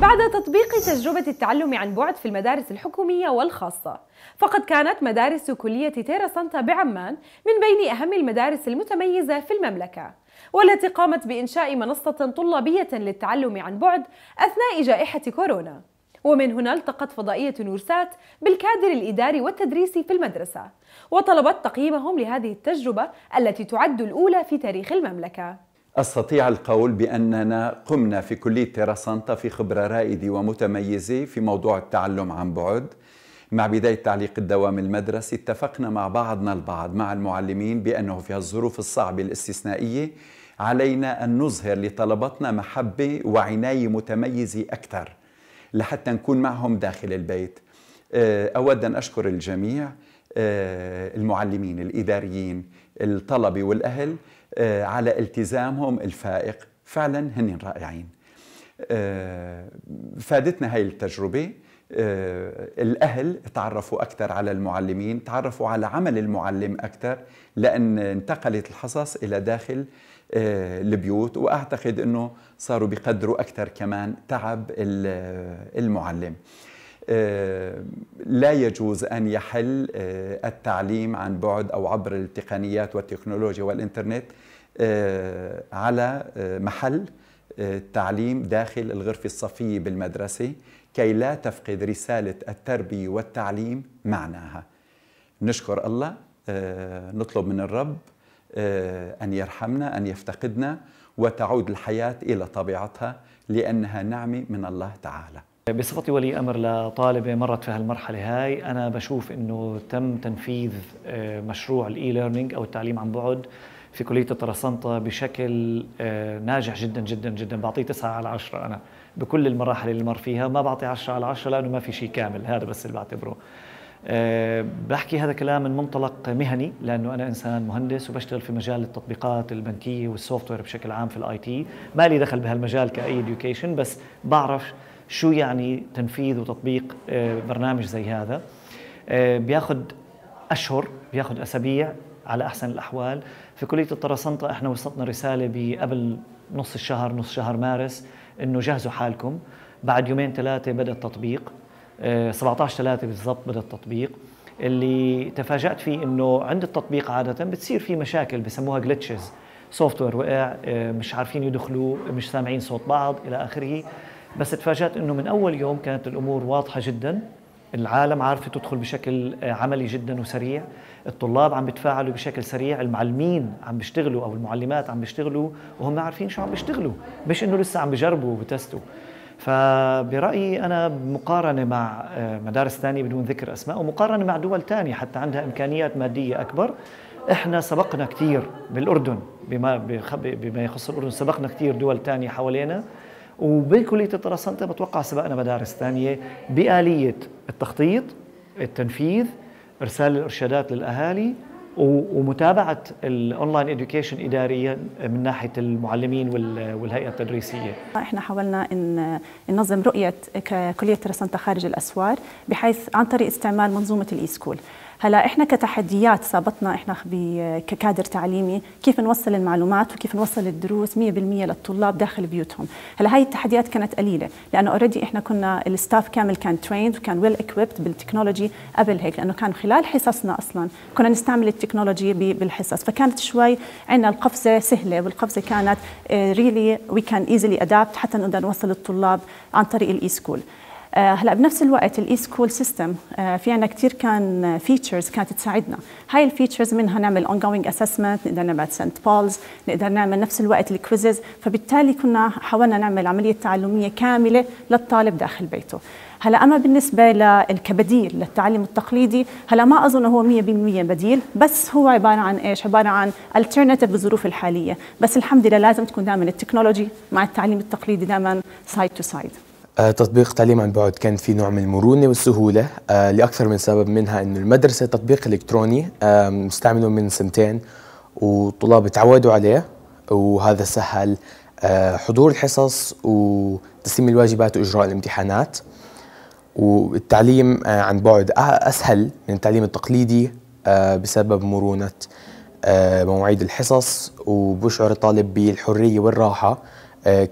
بعد تطبيق تجربة التعلم عن بعد في المدارس الحكومية والخاصة فقد كانت مدارس كلية تيرا سانتا بعمان من بين أهم المدارس المتميزة في المملكة والتي قامت بإنشاء منصة طلابية للتعلم عن بعد أثناء جائحة كورونا ومن هنا التقت فضائية نورسات بالكادر الإداري والتدريسي في المدرسة وطلبت تقييمهم لهذه التجربة التي تعد الأولى في تاريخ المملكة أستطيع القول بأننا قمنا في كلية تيراسانتا في خبرة رائدة ومتميزة في موضوع التعلم عن بعد مع بداية تعليق الدوام المدرسي اتفقنا مع بعضنا البعض مع المعلمين بأنه في الظروف الصعبة الاستثنائية علينا أن نظهر لطلبتنا محبة وعناية متميزة أكثر لحتى نكون معهم داخل البيت آه، أود أن أشكر الجميع آه، المعلمين الإداريين الطلبة والأهل آه، على التزامهم الفائق فعلا هن رائعين آه، فادتنا هاي التجربة آه، الأهل تعرفوا أكثر على المعلمين تعرفوا على عمل المعلم أكثر لأن انتقلت الحصص إلى داخل البيوت وأعتقد أنه صاروا بقدروا أكثر كمان تعب المعلم آه، لا يجوز أن يحل آه، التعليم عن بعد أو عبر التقنيات والتكنولوجيا والإنترنت آه، على محل التعليم داخل الغرفة الصفية بالمدرسة كي لا تفقد رسالة التربية والتعليم معناها نشكر الله نطلب من الرب أن يرحمنا أن يفتقدنا وتعود الحياة إلى طبيعتها لأنها نعمة من الله تعالى بصفتي ولي امر لطالبه مرت في هالمرحله هاي انا بشوف انه تم تنفيذ آه، مشروع الاي ليرنينج او التعليم عن بعد في كليه الطرسنطه بشكل آه، ناجح جدا جدا جدا بعطيه 9 على 10 انا بكل المراحل اللي مر فيها ما بعطي 10 على 10 لانه ما في شيء كامل هذا بس اللي بعتبره آه، بحكي هذا كلام من منطلق مهني لانه انا انسان مهندس وبشتغل في مجال التطبيقات البنكيه والسوفت وير بشكل عام في الاي تي ما لي دخل بهالمجال كاي اديوكيشن بس بعرف شو يعني تنفيذ وتطبيق آه، برنامج زي هذا آه، بياخد أشهر بياخد أسابيع على أحسن الأحوال في كلية الطرسنطة إحنا وصلتنا رسالة قبل نص الشهر نص شهر مارس إنه جهزوا حالكم بعد يومين ثلاثة بدأ التطبيق 17 آه، ثلاثة بالضبط بدأ التطبيق اللي تفاجأت فيه إنه عند التطبيق عادة بتصير في مشاكل بسموها جلتشز سوفت وير وقع مش عارفين يدخلوه مش سامعين صوت بعض إلى آخره بس تفاجات انه من اول يوم كانت الامور واضحه جدا العالم عارفه تدخل بشكل عملي جدا وسريع الطلاب عم بتفاعلوا بشكل سريع المعلمين عم بيشتغلوا او المعلمات عم بيشتغلوا وهم عارفين شو عم بيشتغلوا مش انه لسه عم بجربوا وبتستوا فبرايي انا مقارنه مع آه، مدارس ثانيه بدون ذكر اسماء ومقارنه مع دول ثانيه حتى عندها امكانيات ماديه اكبر احنا سبقنا كثير بالاردن بما بما يخص الاردن سبقنا كثير دول ثانيه حوالينا وبين كليه بتوقع سبقنا مدارس ثانيه باليه التخطيط التنفيذ ارسال الارشادات للاهالي ومتابعه الاونلاين اديوكيشن اداريا من ناحيه المعلمين والهيئه التدريسيه. احنا حاولنا ان ننظم رؤيه كليه ترسانتا خارج الاسوار بحيث عن طريق استعمال منظومه الاي سكول. هلا احنا كتحديات صابتنا احنا ككادر تعليمي كيف نوصل المعلومات وكيف نوصل الدروس 100% للطلاب داخل بيوتهم هلا هاي التحديات كانت قليله لانه اوريدي احنا كنا الستاف كامل كان تريند وكان ويل اكويبت بالتكنولوجي قبل هيك لانه كان خلال حصصنا اصلا كنا نستعمل التكنولوجي بالحصص فكانت شوي عندنا القفزه سهله والقفزه كانت ريلي وي كان ايزلي ادابت حتى نقدر نوصل الطلاب عن طريق الاي سكول آه، هلا بنفس الوقت الاي آه، سكول سيستم في عندنا كثير كان فيتشرز كانت تساعدنا هاي الفيتشرز منها نعمل اون جوينج اسسمنت نقدر نعمل سنت بولز نقدر نعمل نفس الوقت الكويزز فبالتالي كنا حاولنا نعمل عمليه تعلميه كامله للطالب داخل بيته هلا اما بالنسبه كبديل للتعلم التقليدي هلا ما اظن هو 100% بديل بس هو عباره عن ايش عباره عن الترناتيف بالظروف الحاليه بس الحمد لله لازم تكون دائما التكنولوجي مع التعليم التقليدي دائما سايد تو سايد آه، تطبيق تعليم عن بعد كان في نوع من المرونه والسهوله آه، لاكثر من سبب منها انه المدرسه تطبيق الكتروني آه، مستعمله من سنتين والطلاب تعودوا عليه وهذا سهل حضور الحصص وتسليم الواجبات واجراء الامتحانات والتعليم عن بعد اسهل من التعليم التقليدي بسبب مرونه مواعيد الحصص وبشعر الطالب بالحريه والراحه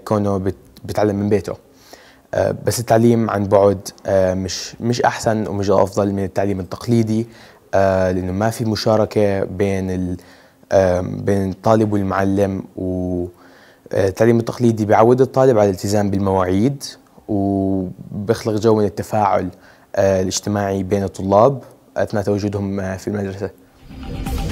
كونه بتعلم من بيته آه، بس التعليم عن بعد آه، مش مش احسن ومش افضل من التعليم التقليدي آه، لانه ما في مشاركه بين بين الطالب والمعلم والتعليم التقليدي بيعود الطالب على الالتزام بالمواعيد وبيخلق جو من التفاعل الاجتماعي بين الطلاب اثناء تواجدهم في المدرسه